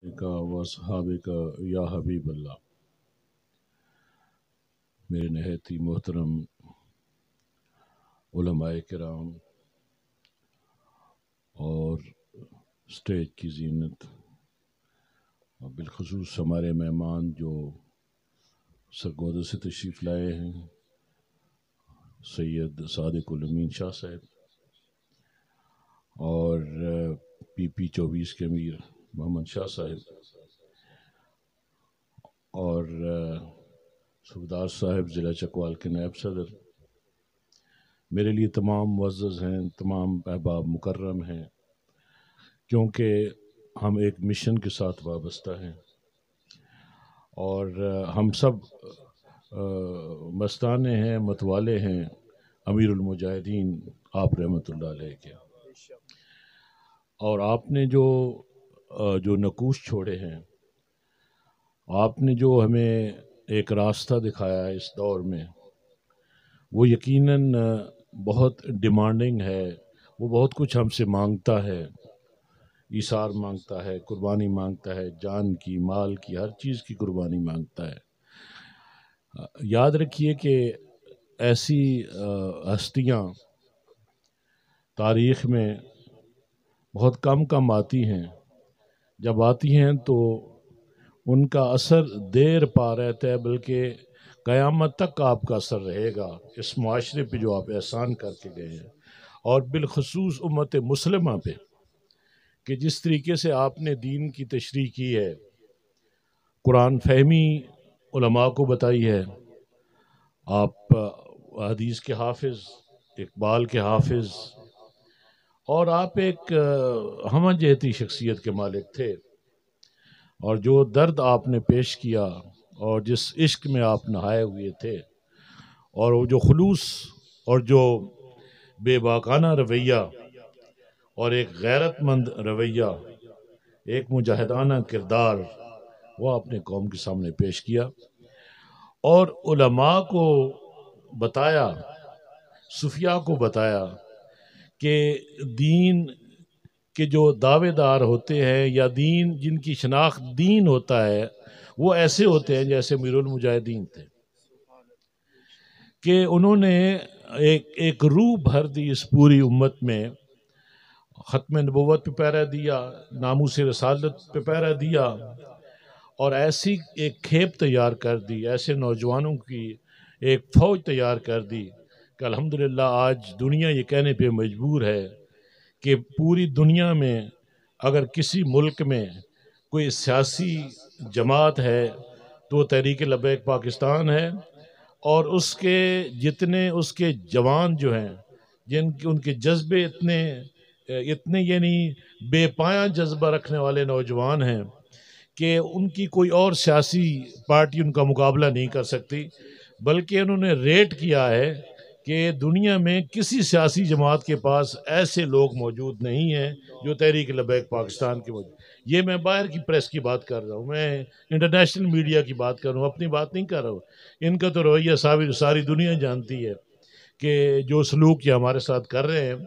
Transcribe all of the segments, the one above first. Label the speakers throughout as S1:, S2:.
S1: का वसहाबे या हबीब अल्लाह मेरे नहायत ही मोहतरम कराम और स्टेज की जीनत और बिलखसूस हमारे मेहमान जो सरगोदा से तशरीफ़ लाए हैं सैयद सादिकुलमीन शाह साहब और पी पी चौबीस के अमीर मोहम्मद शाह साहिब और सूबेदार साहब ज़िला चकवाल के नायब सदर मेरे लिए तमाम मुआज़ हैं तमाम अहबाब मुकर्रम हैं क्योंकि हम एक मिशन के साथ वाबस्ता हैं और हम सब मस्ताने हैं मतवाले हैं अमीरमुजाहिदीन आप रहमतुल्लाह के और आपने जो जो नकूश छोड़े हैं आपने जो हमें एक रास्ता दिखाया है इस दौर में वो यकीनन बहुत डिमांडिंग है वो बहुत कुछ हमसे मांगता है इशार मांगता है कुर्बानी मांगता है जान की माल की हर चीज़ की कुर्बानी मांगता है याद रखिए कि ऐसी हस्तियाँ तारीख़ में बहुत कम कम आती हैं जब आती हैं तो उनका असर देर पा रहता है बल्कि क़यामत तक आपका असर रहेगा इस माशरे पे जो आप एहसान करके गए हैं और बिलखसूस उम्मत मुसलमा पे कि जिस तरीके से आपने दीन की तशरी की है कुरान फहमी को बताई है आप हदीस के हाफिज़ इकबाल के हाफिज़ और आप एक हम जहती शख्सियत के मालिक थे और जो दर्द आपने पेश किया और जिस इश्क में आप नहाए हुए थे और वो जो खलूस और जो बेबाकाना रवैया और एक गैरतमंद रवैया एक मुजाहिदाना किरदार वो आपने कौम के सामने पेश किया और उलमा को बताया सूफिया को बताया कि दीन के जो दावेदार होते हैं या दीन जिनकी शनाख्त दीन होता है वो ऐसे होते हैं जैसे मीरमुजाहिदीन थे कि उन्होंने एक एक रूह भर दी इस पूरी उम्मत में ख़त्म नबूत पे पैरा दिया नामूस रसालत पे पैरा दिया और ऐसी एक खेप तैयार कर दी ऐसे नौजवानों की एक फ़ौज तैयार कर दी कि अलहमदिल्ला आज दुनिया ये कहने पे मजबूर है कि पूरी दुनिया में अगर किसी मुल्क में कोई सियासी जमात है तो तहरीक लबैक पाकिस्तान है और उसके जितने उसके जवान जो हैं जिनके उनके जज्बे इतने इतने यानी बेपाया जज्बा रखने वाले नौजवान हैं कि उनकी कोई और सियासी पार्टी उनका मुकाबला नहीं कर सकती बल्कि उन्होंने रेट किया है कि दुनिया में किसी सियासी जमात के पास ऐसे लोग मौजूद नहीं हैं जो तहरीक लबैक पाकिस्तान के मौजूद ये मैं बाहर की प्रेस की बात कर रहा हूँ मैं इंटरनेशनल मीडिया की बात कर रहा हूँ अपनी बात नहीं कर रहा हूँ इनका तो रवैया सारी सारी दुनिया जानती है कि जो सलूक ये हमारे साथ कर रहे हैं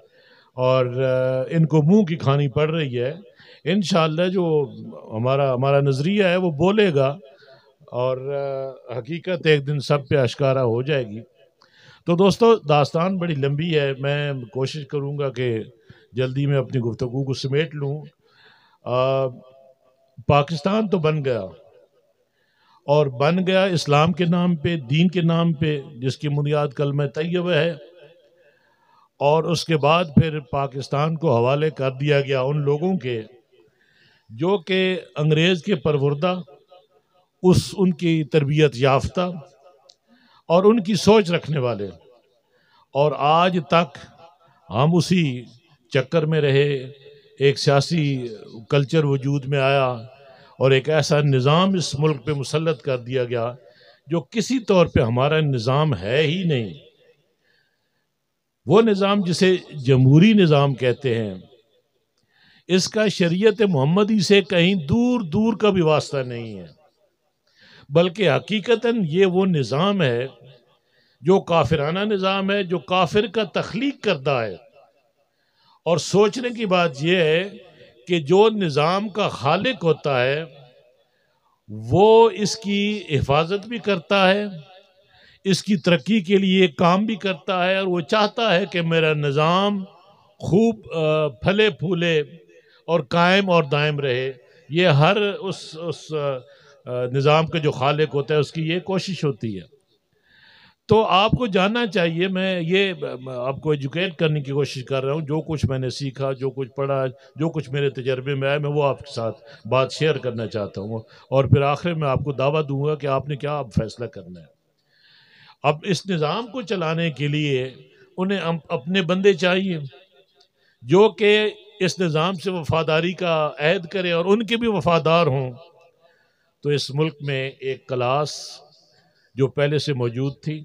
S1: और इनको मुँह की खानी पड़ रही है इन जो हमारा हमारा नज़रिया है वो बोलेगा और हकीकत एक दिन सब पे अशकारा हो जाएगी तो दोस्तों दास्तान बड़ी लंबी है मैं कोशिश करूँगा कि जल्दी मैं अपनी गुफ्तु को समेट लूँ पाकिस्तान तो बन गया और बन गया इस्लाम के नाम पे दीन के नाम पे जिसकी बुनियाद कल में तयब है और उसके बाद फिर पाकिस्तान को हवाले कर दिया गया उन लोगों के जो कि अंग्रेज़ के परवरदा उस उनकी तरबियत याफ्ता और उनकी सोच रखने वाले और आज तक हम उसी चक्कर में रहे एक सियासी कल्चर वजूद में आया और एक ऐसा निज़ाम इस मुल्क पे मुसलत कर दिया गया जो किसी तौर पे हमारा निज़ाम है ही नहीं वो निज़ाम जिसे जमहूरी निज़ाम कहते हैं इसका शरीयत मोहम्मदी से कहीं दूर दूर का भी वास्ता नहीं है बल्कि हकीकता ये वो निज़ाम है जो काफिराना निज़ाम है जो काफिर का तख्लीक करता है और सोचने की बात यह है कि जो निज़ाम का खालिक होता है वो इसकी हिफाजत भी करता है इसकी तरक्की के लिए काम भी करता है और वो चाहता है कि मेरा निज़ाम खूब फले फूले और कायम और दायम रहे ये हर उस उस निज़ाम के जो खालिक होता है उसकी ये कोशिश होती है तो आपको जानना चाहिए मैं ये आपको एजुकेट करने की कोशिश कर रहा हूँ जो कुछ मैंने सीखा जो कुछ पढ़ा जो कुछ मेरे तजर्बे में आया मैं वो आपके साथ बात शेयर करना चाहता हूँ और फिर आखिर में आपको दावा दूंगा कि आपने क्या आप फैसला करना है अब इस निज़ाम को चलाने के लिए उन्हें अपने बंदे चाहिए जो कि इस निज़ाम से वफादारी का अहद करें और उनके भी वफादार हों तो इस मुल्क में एक क्लास जो पहले से मौजूद थी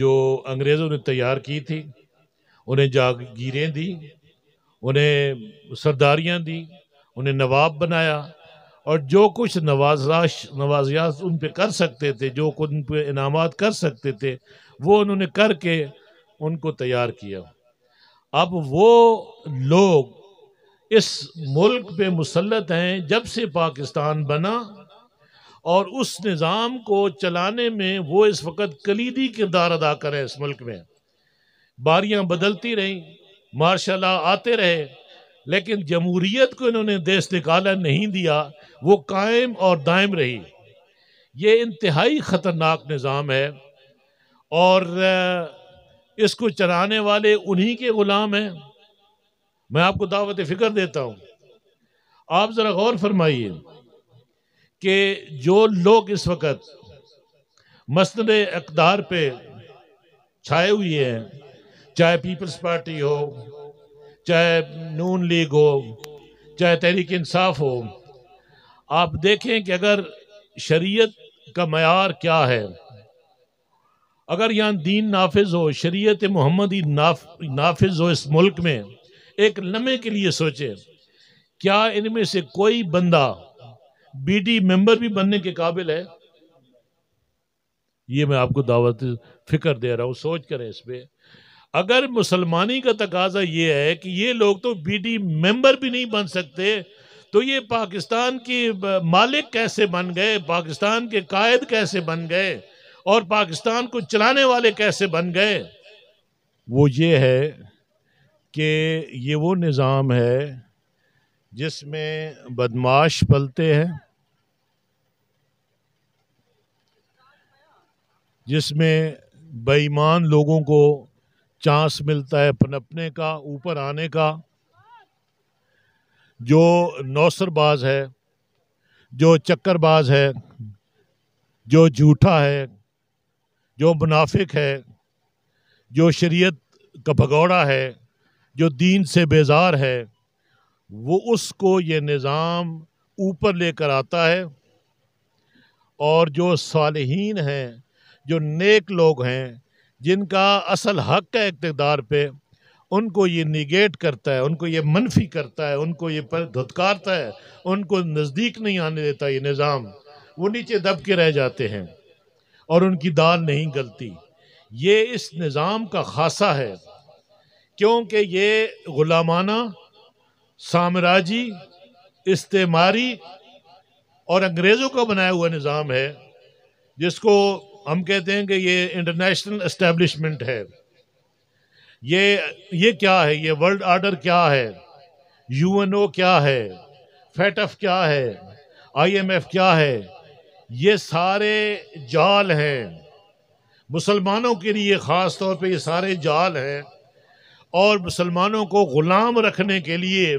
S1: जो अंग्रेज़ों ने तैयार की थी उन्हें जागीरें दी उन्हें सरदारियां दी उन्हें नवाब बनाया और जो कुछ नवाजाश नवाजियात उन पर कर सकते थे जो कुछ उन पर इनाम कर सकते थे वो उन्होंने करके उनको तैयार किया अब वो लोग इस मुल्क पे मुसलत हैं जब से पाकिस्तान बना और उस निज़ाम को चलाने में वो इस वक्त कलीदी किरदार अदा करें इस मुल्क में बारियाँ बदलती रहीं मार्शाला आते रहे लेकिन जमहूरीत को इन्होंने देश निकाला नहीं दिया वो कायम और दायम रही ये इंतहाई ख़तरनाक निज़ाम है और इसको चलाने वाले उन्हीं के ग़ुलाम हैं मैं आपको दावत फ़िक्र देता हूँ आप ज़रा गौर फरमाइए कि जो लोग इस वक्त मसंद अकदार पे छाए हुए हैं चाहे पीपल्स पार्टी हो चाहे नून लीग हो चाहे तहरीक इंसाफ हो आप देखें कि अगर शरीयत का मैार क्या है अगर यहाँ दीन नाफिज हो शरीयत मोहम्मदी नाफ नाफिज हो इस मुल्क में एक लम्हे के लिए सोचे क्या इनमें से कोई बंदा बीडी मेंबर भी बनने के काबिल है ये मैं आपको दावत फिक्र दे रहा हूँ सोच करें इस पर अगर मुसलमानी का तकाजा ये है कि ये लोग तो बीडी मेंबर भी नहीं बन सकते तो ये पाकिस्तान के मालिक कैसे बन गए पाकिस्तान के कायद कैसे बन गए और पाकिस्तान को चलाने वाले कैसे बन गए वो ये है कि ये वो निज़ाम है जिसमें बदमाश पलते हैं जिसमें बेईमान लोगों को चांस मिलता है पनपने का ऊपर आने का जो नौसरबाज है जो चक्करबाज है जो झूठा है जो मुनाफिक है जो शरीयत का भगौड़ा है जो दीन से बेजार है वो उसको ये निज़ाम ऊपर लेकर आता है और जो सालहीन हैं जो नेक लोग हैं जिनका असल हक है इकतदार पे उनको ये निगेट करता है उनको ये मनफी करता है उनको ये पर धुतकारता है उनको नज़दीक नहीं आने देता ये निज़ाम वो नीचे दब के रह जाते हैं और उनकी दाल नहीं गलती ये इस निज़ाम का खासा है क्योंकि ये ग़ुलामाना साम्राजी इस्तेमारी और अंग्रेज़ों का बनाया हुआ निज़ाम है जिसको हम कहते हैं कि ये इंटरनेशनल इस्टेब्लिशमेंट है ये ये क्या है ये वर्ल्ड आर्डर क्या है यूएनओ क्या है फैटफ़ क्या है आईएमएफ क्या है ये सारे जाल हैं मुसलमानों के लिए ख़ास तौर पे ये सारे जाल हैं और मुसलमानों को ग़ुलाम रखने के लिए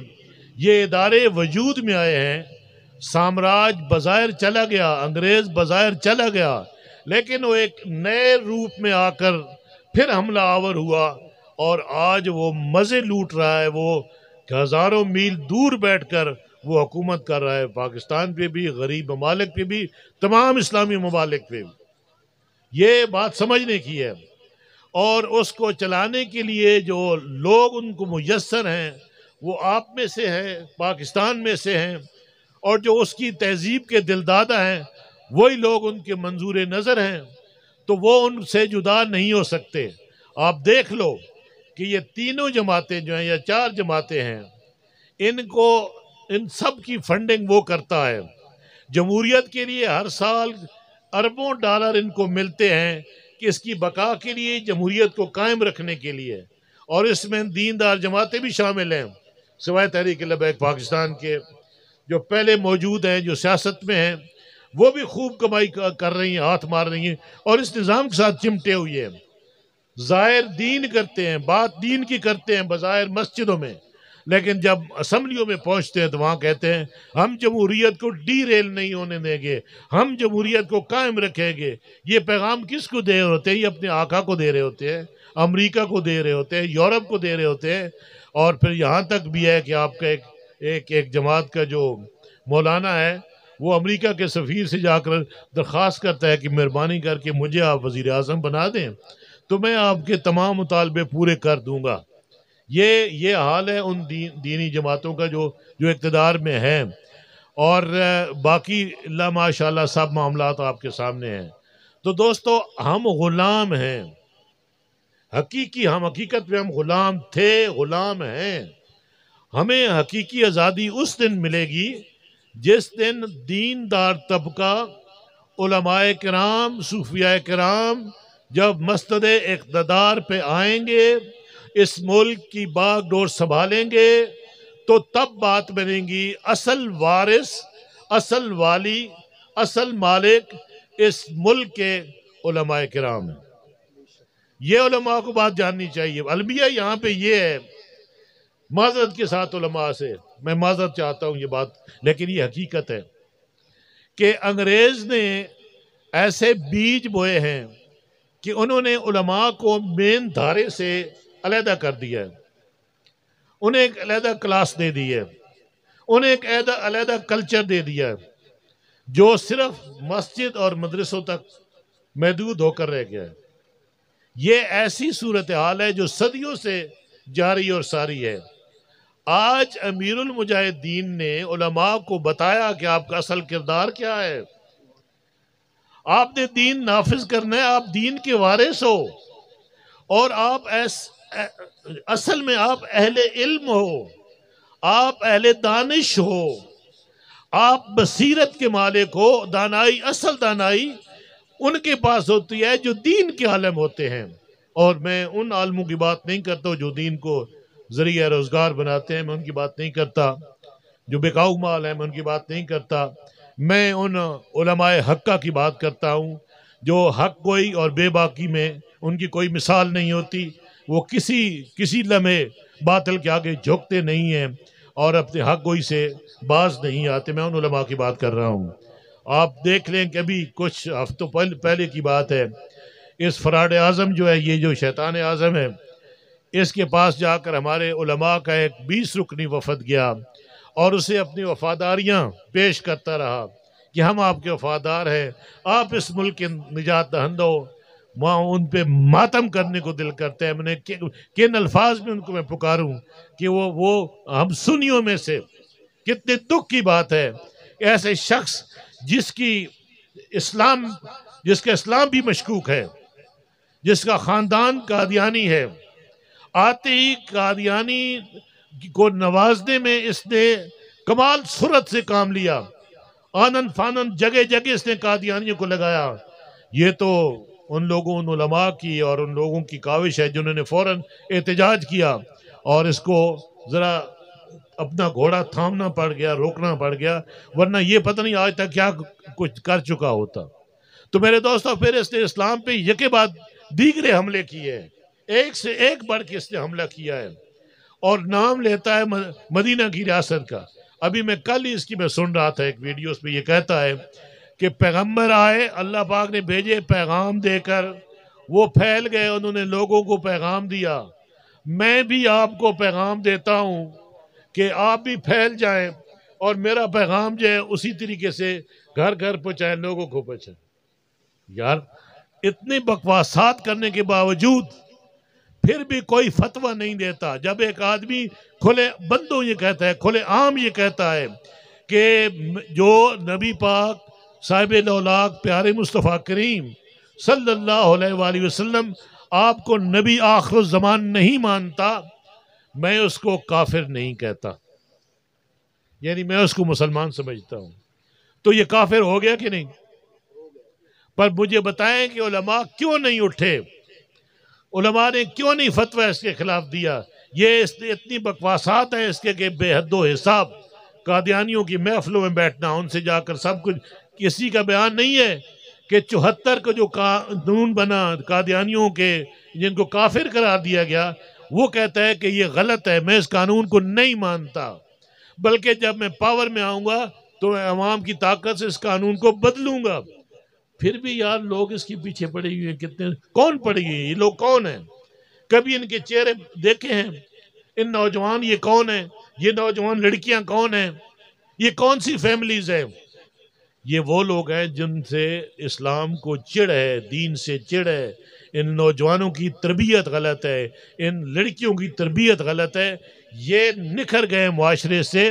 S1: ये इदारे वजूद में आए हैं साम्राज्य बाज़ार चला गया अंग्रेज़ बाज़ार चला गया लेकिन वो एक नए रूप में आकर फिर हमला आवर हुआ और आज वो मज़े लूट रहा है वो हज़ारों मील दूर बैठकर वो हुकूमत कर रहा है पाकिस्तान पे भी गरीब ममालिक पे भी तमाम इस्लामी ममालिक पे भी ये बात समझने की है और उसको चलाने के लिए जो लोग उनको मैसर हैं वो आप में से हैं पाकिस्तान में से हैं और जो उसकी तहजीब के दिलदादा हैं वही लोग उनके मंजूर नज़र हैं तो वो उनसे जुदा नहीं हो सकते आप देख लो कि ये तीनों जमातें जो हैं या चार जमातें हैं इनको इन सब की फंडिंग वो करता है जमहूरीत के लिए हर साल अरबों डॉलर इनको मिलते हैं कि इसकी बका के लिए जमहूरीत को कायम रखने के लिए और इसमें दीनदार जमातें भी शामिल हैं सिवाय तहरीक लबैक पाकिस्तान के जो पहले मौजूद हैं जो सियासत में हैं वो भी खूब कमाई कर रही हैं हाथ मार रही हैं और इस निज़ाम के साथ चिमटे हुए हैं ज़ाहिर दीन करते हैं बात दीन की करते हैं बज़ाहिर मस्जिदों में लेकिन जब असम्बलियों में पहुंचते हैं तो वहाँ कहते हैं हम जमहूरीत को डी रेल नहीं होने देंगे हम जमहूरीत को कायम रखेंगे ये पैगाम किस को दे रहे होते हैं ये अपने आका को दे रहे होते हैं अमेरिका को दे रहे होते हैं यूरोप को दे रहे होते हैं और फिर यहाँ तक भी है कि आपका एक एक एक जमात का जो मौलाना है वो अमेरिका के सफ़ीर से जाकर दरख्वास्त करता है कि मेहरबानी करके मुझे आप वज़ी अजम बना दें तो मैं आपके तमाम मुतालबे पूरे कर दूँगा ये ये हाल है उन दी, दीनी जमातों का जो जो इकतदार में है और बाकी ला माशा सब मामला तो आपके सामने हैं तो दोस्तों हम ग़ुलाम हैं हकीकी हम हकीकत में हम ग़ुलाम थे ग़ुलाम हैं हमें हकीकी आज़ादी उस दिन मिलेगी जिस दिन दीनदार तबका उलमाए कराम सूफिया कराम जब मस्तद इकतदार पे आएंगे इस मुल्क की बाग डोर संभालेंगे तो तब बात बनेगी असल वारिस असल वाली असल मालिक इस मुल्क के उलमाए कराम ये उलमा को बात जाननी चाहिए अलमिया यहाँ पे ये है माजरत के साथ से मैं माजरत चाहता हूँ ये बात लेकिन ये हकीकत है कि अंग्रेज़ ने ऐसे बीज बोए हैं कि उन्होंने को मेन धारे से अलहदा कर दिया है उन्हें एक अलहदा क्लास दे दी है उन्हें एक अलहदा कल्चर दे दिया है जो सिर्फ मस्जिद और मदरसों तक महदूद होकर रह गया है ये ऐसी सूरत हाल है जो सदियों से जारी और सारी है आज अमीरुल मुजाहिदीन ने उलमा को बताया कि आपका असल किरदार क्या है आपने दीन नाफिज करना है आप दीन के वारिस हो और आप एस, ए, असल में आप अहले इल्म हो आप अहले दानिश हो आप बसीरत के मालिक हो दानाई असल दानाई उनके पास होती है जो दीन के आलम होते हैं और मैं उन आलमों की बात नहीं करता जो दीन को जरिया रोज़गार बनाते हैं मैं उनकी बात नहीं करता जो बेकाऊ माल है मैं उनकी बात नहीं करता मैं उन हक्का की बात करता हूँ जो हक गोई और बेबाकी में उनकी कोई मिसाल नहीं होती वो किसी किसी लम्हे बातल के आगे झुकते नहीं हैं और अपने हक गोई से बाज नहीं आते मैं उन की बात कर रहा हूँ आप देख लें कि अभी कुछ हफ्तों पहले की बात है इस फराड आज़म जो है ये जो शैतान आज़म है इसके पास जाकर हमारे उलमा का एक बीस रुकनी वफद गया और उसे अपनी वफादारियाँ पेश करता रहा कि हम आपके वफादार हैं आप इस मुल्क के निजात दहंदो माँ उन पर मातम करने को दिल करते हैं मैंने किन अल्फाज में उनको मैं पुकारूँ कि वो वो हम सुनियों में से कितने दुख की बात है ऐसे शख्स जिसकी इस्लाम जिसका इस्लाम भी मशकूक है जिसका ख़ानदान कादियानी है आते ही कादियानी को नवाजने में इसने कमाल सूरत से काम लिया आनंद फानंद जगह जगह इसने कादियानियों को लगाया ये तो उन लोगों उन लमा की और उन लोगों की काविश है जिन्होंने फौरन एहतजाज किया और इसको ज़रा अपना घोड़ा थामना पड़ गया रोकना पड़ गया वरना ये पता नहीं आज तक क्या कुछ कर चुका होता तो मेरे दोस्तों फिर इसने इस्लाम पे यके बाद दीगरे हमले किए हैं एक से एक बढ़ के इसने हमला किया है और नाम लेता है मदीना की रियासत का अभी मैं कल ही इसकी मैं सुन रहा था एक वीडियो उसमें यह कहता है कि पैगंबर आए अल्लाह पाक ने भेजे पैगाम देकर वो फैल गए उन्होंने लोगों को पैगाम दिया मैं भी आपको पैगाम देता हूँ कि आप भी फैल जाए और मेरा पैगाम जो है उसी तरीके से घर घर पहुँचाए लोगों को पहुँचाए यार इतनी बकवासात करने के बावजूद फिर भी कोई फतवा नहीं देता जब एक आदमी खुले बंदों ये कहता है खुले आम ये कहता है कि जो नबी पाक साहिब लौलाक प्यारे मुस्तफ़ा करीम सल्लल्लाहु अलैहि वसल्लम आपको नबी आखर ज़मान नहीं मानता मैं उसको काफिर नहीं कहता यानी मैं उसको मुसलमान समझता हूँ तो ये काफिर हो गया कि नहीं पर मुझे बताएं कि उलमा क्यों नहीं उठे उलमा ने क्यों नहीं फतवा इसके खिलाफ दिया ये इस, इतनी बकवासात है इसके के बेहदो हिसाब कादियानियों की महफलों में बैठना उनसे जाकर सब कुछ किसी का बयान नहीं है कि चौहत्तर को जो कानून बना कादियानियों के जिनको काफिर करार दिया गया वो कहता है कि ये गलत है मैं इस कानून को नहीं मानता बल्कि जब मैं पावर में आऊँगा तो मैं आवाम की ताकत से इस कानून को बदलूँगा फिर भी यार लोग इसके पीछे पड़े हुए हैं कितने कौन पड़े हुए ये लोग कौन हैं कभी इनके चेहरे देखे हैं इन नौजवान ये कौन है ये नौजवान लड़कियां कौन हैं ये कौन सी फैमिलीज है ये वो लोग हैं जिनसे इस्लाम को चिड़ है दीन से चिड़ है इन नौजवानों की तरबियत गलत है इन लड़कियों की तरबियत गलत है ये निखर गए माशरे से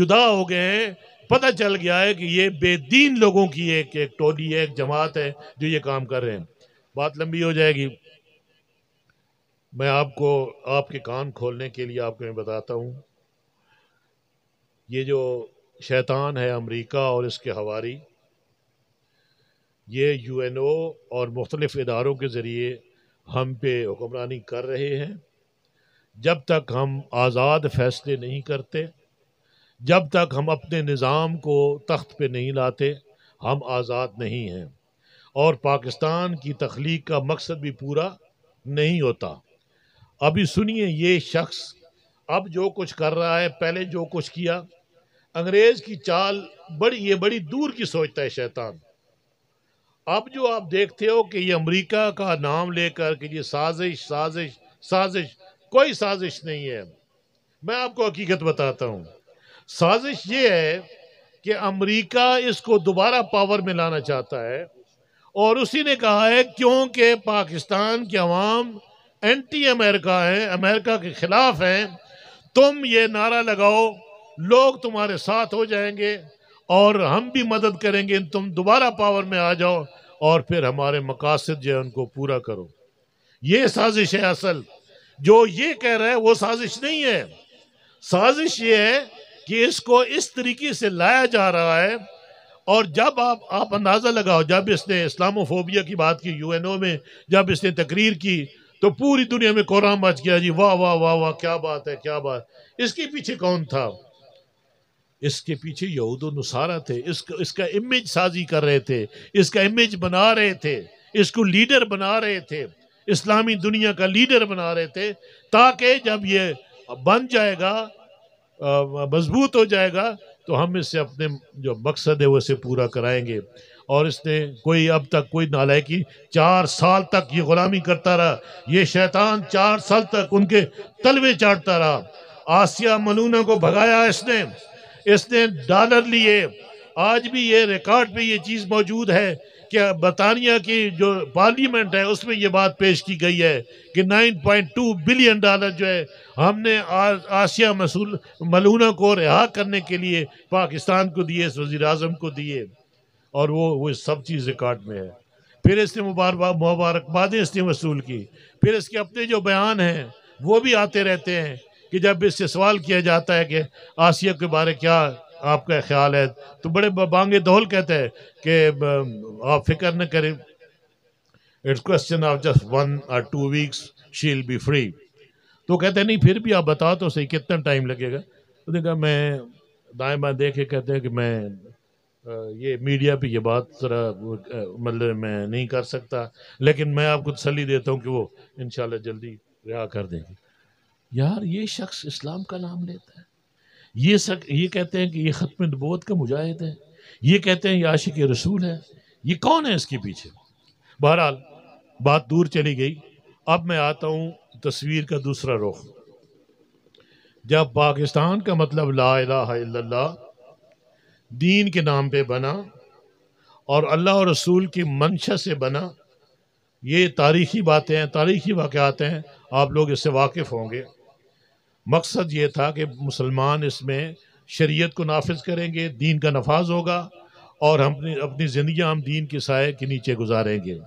S1: जुदा हो गए हैं पता चल गया है कि ये बेदीन लोगों की एक एक टोली है एक जमात है जो ये काम कर रहे हैं बात लंबी हो जाएगी मैं आपको आपके कान खोलने के लिए आपको मैं बताता हूँ ये जो शैतान है अमेरिका और इसके हवारी ये यूएनओ और मुख्तलिफ़ इदारों के ज़रिए हम पे हुक्मरानी कर रहे हैं जब तक हम आज़ाद फैसले नहीं करते जब तक हम अपने निज़ाम को तख्त पे नहीं लाते हम आज़ाद नहीं हैं और पाकिस्तान की तख्लीक का मकसद भी पूरा नहीं होता अभी सुनिए ये शख्स अब जो कुछ कर रहा है पहले जो कुछ किया अंग्रेज़ की चाल बड़ी ये बड़ी दूर की सोचता है शैतान अब जो आप देखते हो कि ये अमेरिका का नाम लेकर कि ये साजिश साजिश साजिश कोई साजिश नहीं है मैं आपको हकीकत बताता हूँ साजिश ये है कि अमेरिका इसको दोबारा पावर में लाना चाहता है और उसी ने कहा है क्योंकि पाकिस्तान के अवाम एंटी अमेरिका हैं अमेरिका के ख़िलाफ़ हैं तुम ये नारा लगाओ लोग तुम्हारे साथ हो जाएंगे और हम भी मदद करेंगे तुम दोबारा पावर में आ जाओ और फिर हमारे मकासद जो है उनको पूरा करो ये साजिश है असल जो ये कह रहा है वो साजिश नहीं है साजिश ये है कि इसको इस तरीके से लाया जा रहा है और जब आप आप अंदाज़ा लगाओ जब इसने इस्लामोफोबिया की बात की यूएनओ में जब इसने तकरीर की तो पूरी दुनिया में कोराम बच गया जी वाह वाह वाह वाह क्या बात है क्या बात इसके पीछे कौन था इसके पीछे यहूद नसारा थे इसको इसका इमेज साजी कर रहे थे इसका इमेज बना रहे थे इसको लीडर बना रहे थे इस्लामी दुनिया का लीडर बना रहे थे ताकि जब ये बन जाएगा मजबूत हो जाएगा तो हम इससे अपने जो मकसद है वो इसे पूरा कराएंगे और इसने कोई अब तक कोई नालायकी चार साल तक ये गुलामी करता रहा ये शैतान चार साल तक उनके तलवे चाटता रहा आसिया मलूना को भगाया इसने इसने डॉलर लिए आज भी ये रिकॉर्ड पे ये चीज़ मौजूद है कि बरतानिया की जो पार्लियामेंट है उसमें ये बात पेश की गई है कि 9.2 बिलियन डॉलर जो है हमने आसिया मसूल मलूना को रिहा करने के लिए पाकिस्तान को दिए वज़ी अजम को दिए और वो वो सब चीज़ रिकॉर्ड में है फिर इसने मुबारक मुबारकबादें इसने वसूल की फिर इसके अपने जो बयान हैं वो भी आते रहते हैं कि जब इससे सवाल किया जाता है कि आसिया के बारे क्या आपका ख्याल है तो बड़े बांगे दोहल कहते हैं कि आप फिक्र न करें it's question of just one और two weeks shall be free तो कहते हैं नहीं फिर भी आप बता तो सही कितना टाइम लगेगा तो देखा मैं दाएँ बाएँ देख के कहते हैं कि मैं ये मीडिया पे ये बात ज़रा मतलब मैं नहीं कर सकता लेकिन मैं आपको तसली देता हूँ कि वो इन जल्दी रिहा कर देंगे यार ये शख्स इस्लाम का नाम लेता है ये सक ये कहते हैं कि ये ख़त्म नबूत का मुजाहिद है ये कहते हैं ये आशिक रसूल है ये कौन है इसके पीछे बहरहाल बात दूर चली गई अब मैं आता हूँ तस्वीर का दूसरा रुख जब पाकिस्तान का मतलब ला इला दीन के नाम पे बना और अल्लाह और रसूल की मंशा से बना ये तारीखी बातें हैं तारीखी वाक़ हैं आप लोग इससे वाकिफ़ होंगे मकसद ये था कि मुसलमान इसमें शरीयत को नाफिज करेंगे दीन का नफाज होगा और हम अपनी अपनी ज़िंदगी हम दीन के साय के नीचे गुजारेंगे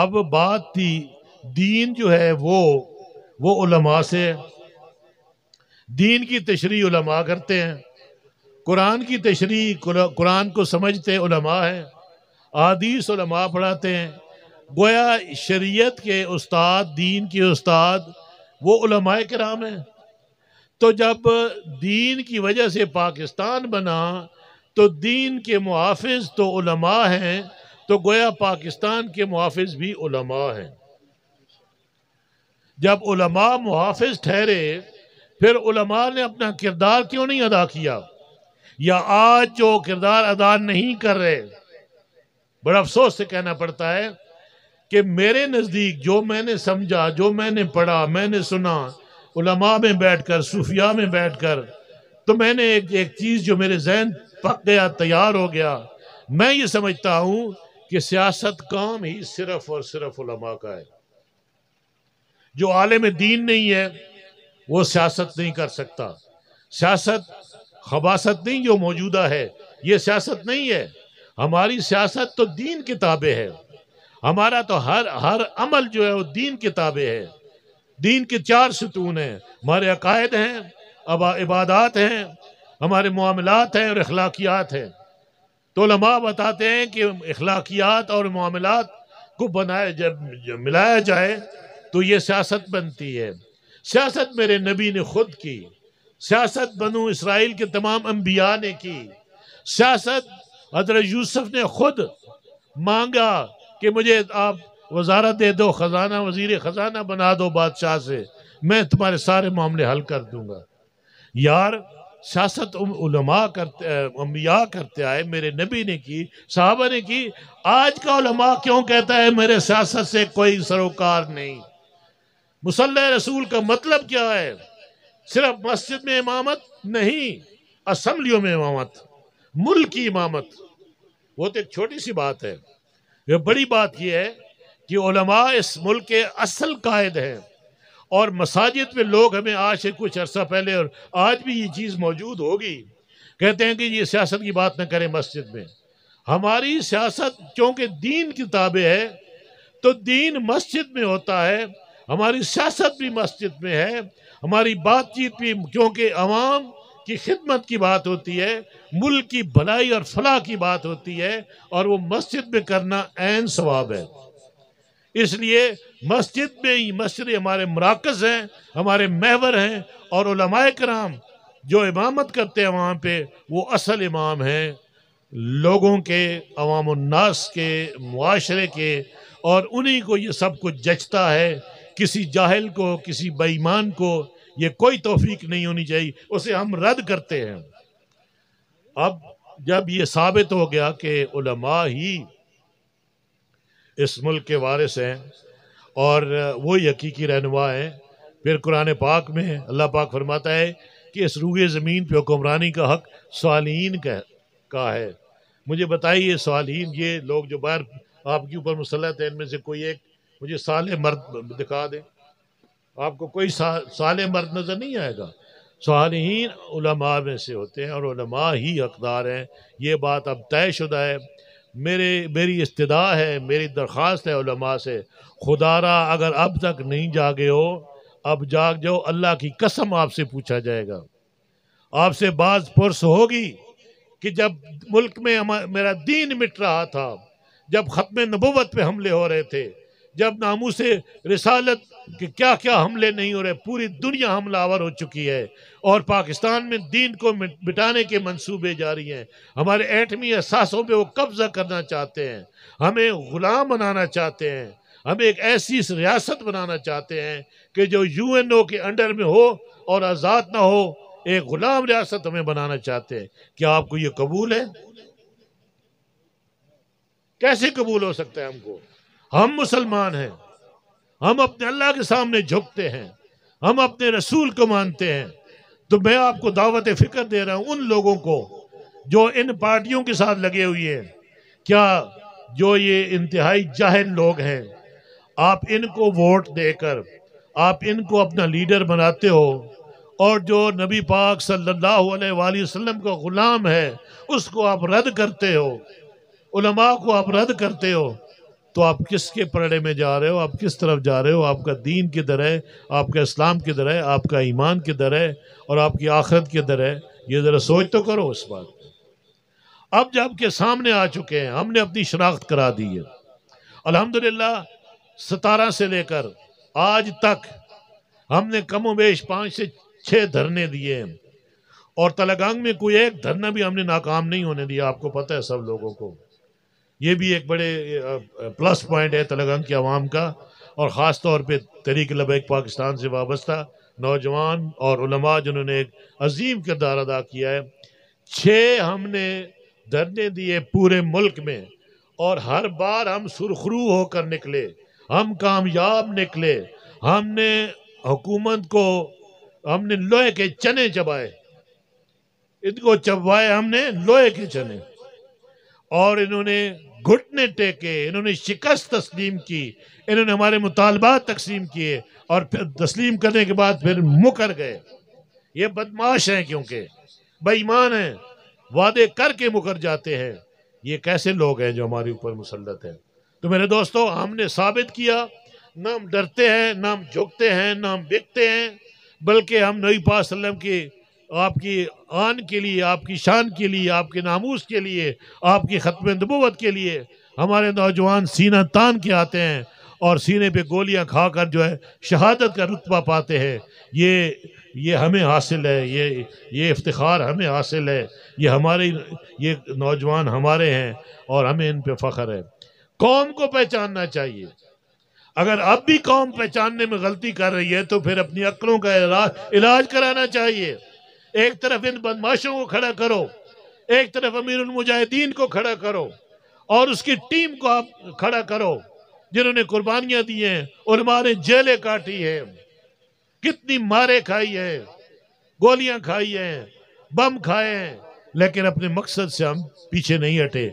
S1: अब बात थी दीन जो है वो वो उलमा से दीन की तशरी उलमा करते हैं कुरान की तशरी कुरान को समझते उलमा हैं आदीस उलमा पढ़ाते हैं गोया शरीयत के उस्ताद दीन के उस्ताद वो उलमाए कराम हैं तो जब दीन की वजह से पाकिस्तान बना तो दीन के मुहाफ़ तो उलमा हैं तो गोया पाकिस्तान के मुहाफ़ भी उलमा हैं जब उलमा मुहाफ़ ठहरे फिर उलमा ने अपना किरदार क्यों नहीं अदा किया या आज जो किरदार अदा नहीं कर रहे बड़ा अफसोस से कहना पड़ता है कि मेरे नज़दीक जो मैंने समझा जो मैंने पढ़ा मैंने सुना उलमा में बैठ कर सूफिया में बैठ कर तो मैंने एक एक चीज़ जो मेरे जहन पक गया तैयार हो गया मैं ये समझता हूँ कि सियासत काम ही सिर्फ और सिर्फ उलमा का है जो आलम दीन नहीं है वो सियासत नहीं कर सकता सियासत खबासत नहीं जो मौजूदा है ये सियासत नहीं है हमारी सियासत तो दीन किताबें हैं हमारा तो हर हर अमल जो है वो दीन के ताबे है दीन के चार सतून हैं हमारे अकायद हैं अब इबादत हैं हमारे मामलात हैं और अखलाकियात हैं तो लमा बताते हैं कि अखलाकियात और मामलात को बनाए जब मिलाया जाए तो ये सियासत बनती है सियासत मेरे नबी ने खुद की सियासत बनु इसराइल के तमाम अम्बिया ने की सियासत हजरत यूसुफ ने खुद मांगा कि मुझे आप वजारत दे दो खजाना वजीर खजाना बना दो बादशाह से मैं तुम्हारे सारे मामले हल कर दूंगा यार सियासत उलमा करते अम्बिया करते आए मेरे नबी ने की साहबा ने की आज का उलमा क्यों कहता है मेरे सियासत से कोई सरोकार नहीं मुसल रसूल का मतलब क्या है सिर्फ मस्जिद में इमामत नहीं असम्बलियों में इमामत मुल्क की इमामत वो तो एक छोटी सी बात है ये बड़ी बात यह है कि ओलमा इस मुल्क के असल कायद हैं और मसाजिद में लोग हमें आज से कुछ अर्सा पहले और आज भी ये चीज़ मौजूद होगी कहते हैं कि ये सियासत की बात ना करें मस्जिद में हमारी सियासत क्योंकि दीन की ताबे है तो दीन मस्जिद में होता है हमारी सियासत भी मस्जिद में है हमारी बातचीत भी क्योंकि आवाम की खिदमत की बात होती है मुल्क की भलाई और फलाह की बात होती है और वो मस्जिद में करना ऐन सवाब है इसलिए मस्जिद में ही मस्जिद हमारे मराकज़ हैं हमारे महवर हैं और कराम जो इमामत करते हैं वहाँ पे वो असल इमाम हैं लोगों के अवाम के माशरे के और उन्हीं को ये सब कुछ जचता है किसी जाहिल को किसी बेईमान को ये कोई तोफीक नहीं होनी चाहिए उसे हम रद्द करते हैं अब जब ये साबित हो गया कि उलमा ही इस मुल्क के वारिस हैं और वो यकी रहनुमा हैं फिर कुरान पाक में अल्लाह पाक फरमाता है कि इस रूह ज़मीन पर हुक्मरानी का हक सालीन का, का है मुझे बताइए सालीन ये लोग जो बाहर आपके ऊपर मुसलत है इनमें से कोई एक मुझे साले मर्द दिखा दें आपको कोई सा, साले मर्द नज़र नहीं आएगा सालहीन में से होते हैं और ही हकदार हैं ये बात अब तय शुदा है मेरे मेरी इस्तदा है मेरी दरख्वास्त है से खुदारा अगर अब तक नहीं जागे हो अब जाग जाओ अल्लाह की कसम आपसे पूछा जाएगा आपसे बाज पुरस होगी कि जब मुल्क में मेरा दीन मिट रहा था जब ख़त्म नबूत पे हमले हो रहे थे जब नामू से रसालत के क्या क्या हमले नहीं हो रहे पूरी दुनिया हमलावर हो चुकी है और पाकिस्तान में दीन को मिटाने के मंसूबे जारी हैं हमारे एटमी असासों पे वो कब्जा करना चाहते हैं हमें ग़ुलाम बनाना चाहते हैं हम एक ऐसी रियासत बनाना चाहते हैं कि जो यू एन ओ के अंडर में हो और आज़ाद ना हो एक ग़ुलाम रियासत हमें बनाना चाहते हैं क्या आपको ये कबूल है कैसे कबूल हो सकता है हमको हम मुसलमान हैं हम अपने अल्लाह के सामने झुकते हैं हम अपने रसूल को मानते हैं तो मैं आपको दावत फिक्र दे रहा हूँ उन लोगों को जो इन पार्टियों के साथ लगे हुए हैं क्या जो ये इंतहाई जाहिल लोग हैं आप इनको वोट देकर आप इनको अपना लीडर बनाते हो और जो नबी पाक सल्लल्लाहु अलैहि वसल्लम का ग़ुलाम है उसको आप रद्द करते हो उलमा को आप रद्द करते हो तो आप किसके पड़े में जा रहे हो आप किस तरफ जा रहे हो आपका दीन किधर है आपका इस्लाम किधर है आपका ईमान किधर है और आपकी आखरत किधर है ये ज़रा सोच तो करो इस बात अब जब के सामने आ चुके हैं हमने अपनी शनाख्त करा दी है अलहमदिल्ला सतारा से लेकर आज तक हमने कमो बेश पाँच से छः धरने दिए हैं और तलागंग में कोई एक धरना भी हमने नाकाम नहीं होने दिया आपको पता है सब लोगों को ये भी एक बड़े प्लस पॉइंट है तेलंगान की आवाम का और ख़ास तौर पर तरीक लबैक पाकिस्तान से वाबस्ता नौजवान और जिन्होंने एक अजीम किरदार अदा किया है छः हमने धरने दिए पूरे मुल्क में और हर बार हम सुरखरू होकर निकले हम कामयाब निकले हमने हुकूमत को हमने लोहे के चने चबाए इनको चबवाए हमने लोहे के चने और इन्होंने घुटने टेके इन्होंने शिकस्त तस्लीम की इन्होंने हमारे मुतालबात तकसीम किए और फिर तस्लीम करने के बाद फिर मुकर गए ये बदमाश हैं क्योंकि बेईमान हैं वादे करके मुकर जाते हैं ये कैसे लोग हैं जो हमारे ऊपर मुसलत हैं तो मेरे दोस्तों हमने साबित किया ना हम डरते हैं ना हम झुकते हैं ना हम बिकते हैं बल्कि हम नबी पाक की आपकी आन के लिए आपकी शान के लिए आपके नामूस के लिए आपकी ख़त्म नबूत के लिए हमारे नौजवान सीना तान के आते हैं और सीने पे गोलियां खाकर जो है शहादत का रुतबा पाते हैं ये ये हमें हासिल है ये ये इफ्तार हमें हासिल है ये हमारे ये नौजवान हमारे हैं और हमें इन पर फ़ख्र है कौम को पहचानना चाहिए अगर अब भी कौम पहचानने में गलती कर रही है तो फिर अपनी अक्लों का इलाज कराना चाहिए एक तरफ इन बदमाशों को खड़ा करो एक तरफ अमीर मुजाहिदीन को खड़ा करो और उसकी टीम को आप खड़ा करो जिन्होंने कुर्बानियां दी हैं और मारे जेलें काटी है कितनी मारे खाई है गोलियां खाई हैं बम खाए हैं लेकिन अपने मकसद से हम पीछे नहीं हटे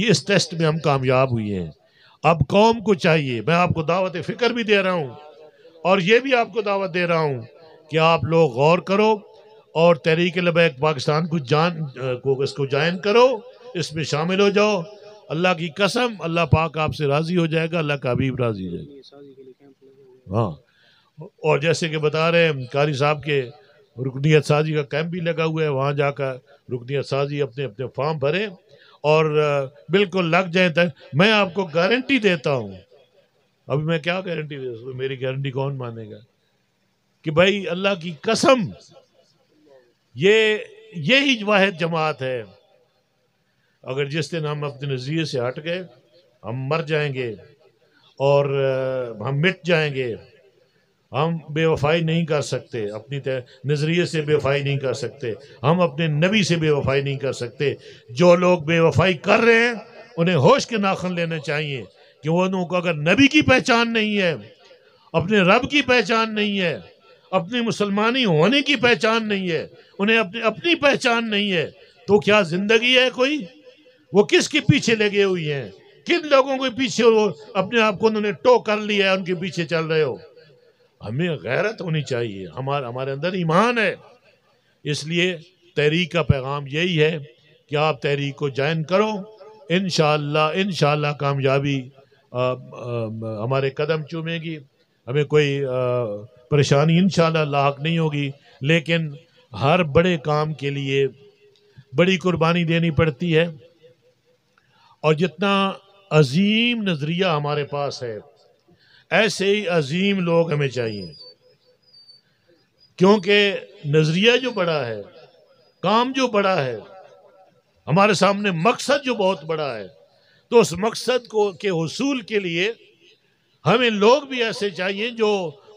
S1: ये इस टेस्ट में हम कामयाब हुए हैं अब कौम को चाहिए मैं आपको दावत फ़िक्र भी दे रहा हूँ और ये भी आपको दावत दे रहा हूँ कि आप लोग गौर करो और तहरीक लबैक पाकिस्तान को जान को इसको ज्वाइन करो इसमें शामिल हो जाओ अल्लाह की कसम अल्लाह पाक आपसे राज़ी हो जाएगा अल्लाह का हबीब राज़ी हो जाएगा हाँ और जैसे कि बता रहे हैं कारी साहब के रुकनीत साजी का कैंप भी लगा हुआ है वहाँ जाकर रुकनीत साजी अपने अपने फॉर्म भरे और बिल्कुल लग जाए तक मैं आपको गारंटी देता हूँ अभी मैं क्या गारंटी दे मेरी गारंटी कौन मानेगा कि भाई अल्लाह की कसम ये ये ही वाद जमात है अगर जिस दिन हम अपने नज़रिए से हट गए हम मर जाएंगे और हम मिट जाएंगे हम बेवफाई नहीं कर सकते अपनी नज़रिए से बेवफाई नहीं कर सकते हम अपने नबी से बेवफाई नहीं कर सकते जो लोग बेवफाई कर रहे हैं उन्हें होश के नाखन लेने चाहिए कि वो उनको अगर नबी की पहचान नहीं है अपने रब की पहचान नहीं है अपनी मुसलमानी होने की पहचान नहीं है उन्हें अपनी अपनी पहचान नहीं है तो क्या जिंदगी है कोई वो किसके पीछे लगे हुई हैं किन लोगों के पीछे वो अपने आप को उन्होंने टो कर लिया है उनके पीछे चल रहे हो हमें गैरत होनी चाहिए हमारे हमारे अंदर ईमान है इसलिए तहरीक का पैगाम यही है कि आप तहरीक को ज्वाइन करो इन इन कामयाबी हमारे कदम चूमेगी हमें कोई आ, परेशानी इन लाक नहीं होगी लेकिन हर बड़े काम के लिए बड़ी कुर्बानी देनी पड़ती है और जितना अजीम नज़रिया हमारे पास है ऐसे ही अजीम लोग हमें चाहिए क्योंकि नज़रिया जो बड़ा है काम जो बड़ा है हमारे सामने मकसद जो बहुत बड़ा है तो उस मकसद को के हसूल के लिए हमें लोग भी ऐसे चाहिए जो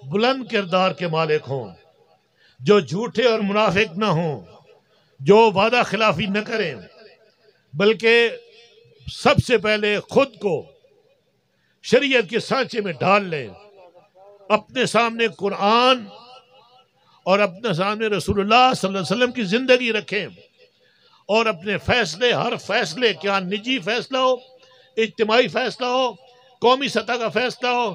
S1: बुलंद किरदार के मालिक हों जो झूठे और मुनाफिक न हों जो वादा खिलाफी न करें बल्कि सबसे पहले खुद को शरीयत के सांचे में ढाल लें अपने सामने कुरान और अपने सामने रसूलुल्लाह सल्लल्लाहु अलैहि वसल्लम की ज़िंदगी रखें और अपने फैसले हर फैसले क्या निजी फैसला हो इज्तमाही फैसला हो कौमी सतह का फैसला हो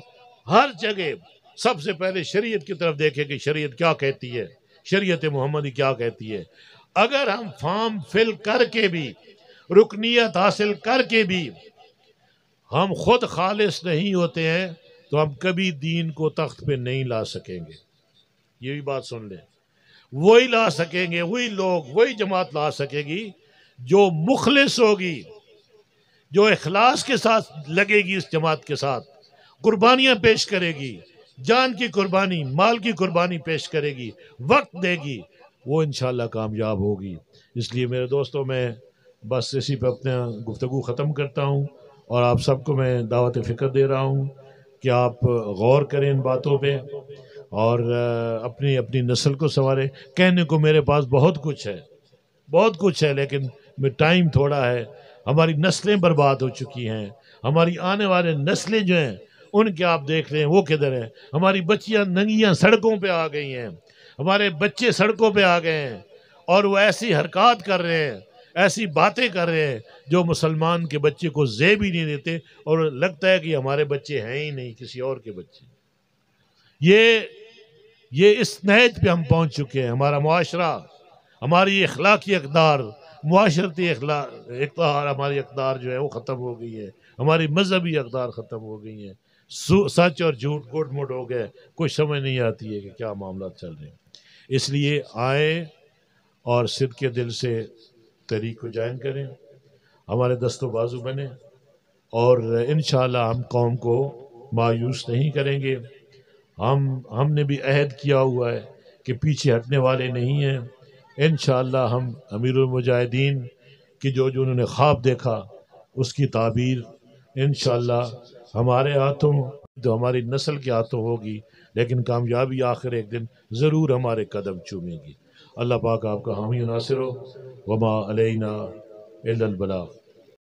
S1: हर जगह सबसे पहले शरीयत की तरफ देखें कि शरीयत क्या कहती है शरीयत मोहम्मदी क्या कहती है अगर हम फॉर्म फिल करके भी रुकनीत हासिल करके भी हम खुद खालिश नहीं होते हैं तो हम कभी दीन को तख्त पे नहीं ला सकेंगे ये भी बात सुन लें वही ला सकेंगे वही लोग वही जमात ला सकेगी जो मुखलिस होगी जो अखलास के साथ लगेगी इस जमात के साथ कुर्बानियाँ पेश करेगी जान की कुर्बानी माल की कुर्बानी पेश करेगी वक्त देगी वो इन कामयाब होगी इसलिए मेरे दोस्तों में बस इसी पर अपना गुफ्तु ख़त्म करता हूँ और आप सबको मैं दावत फ़िक्र दे रहा हूँ कि आप गौर करें इन बातों पर और अपनी अपनी नस्ल को संवारें कहने को मेरे पास बहुत कुछ है बहुत कुछ है लेकिन टाइम थोड़ा है हमारी नस्लें बर्बाद हो चुकी हैं हमारी आने वाले नस्लें जो हैं उनके आप देख रहे हैं वो किधर है हमारी बच्चियां नंगियां सड़कों पे आ गई हैं हमारे बच्चे सड़कों पे आ गए हैं और वो ऐसी हरकत कर रहे हैं ऐसी बातें कर रहे हैं जो मुसलमान के बच्चे को जेब ही नहीं देते और लगता है कि हमारे बच्चे हैं ही नहीं किसी और के बच्चे ये ये इस नहज पर हम पहुँच चुके हैं हमारा माशरा हमारी अखलाकी अकदार माशरती अखला हमारी अकदार जो है वो ख़त्म हो गई है हमारी मजहबी अकदार ख़त्म हो गई है सच और झूठ गुट मुट हो गए कुछ समझ नहीं आती है कि क्या मामला चल रहे हैं इसलिए आए और सिद के दिल से तरीक को ज्वाइन करें हमारे दस्तों बाजू बने और इन हम कौम को मायूस नहीं करेंगे हम हमने भी अहद किया हुआ है कि पीछे हटने वाले नहीं हैं इन हम मुजाहिदीन की जो जो उन्होंने ख्वाब देखा उसकी ताबीर इन हमारे हाथों तो हमारी नस्ल के हाथों होगी लेकिन कामयाबी आखिर एक दिन ज़रूर हमारे कदम चूमेगी अल्लाह पाक आपका हामी नासिर हो वमा अलैना बला